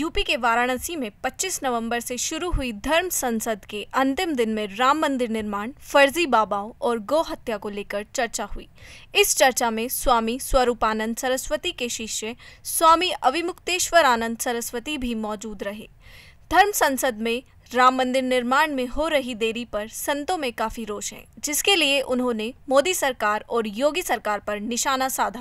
UP के वाराणसी में 25 नवंबर से शुरू हुई धर्म संसद के अंतिम दिन में राम मंदिर निर्माण फर्जी बाबाओं और गौ हत्या को लेकर चर्चा हुई इस चर्चा में स्वामी स्वरूपानंद सरस्वती के शिष्य स्वामी आनंद सरस्वती भी मौजूद रहे धर्म संसद में राम मंदिर निर्माण में हो रही देरी पर संतों में काफी रोष है जिसके लिए उन्होंने मोदी सरकार और योगी सरकार पर निशाना साधा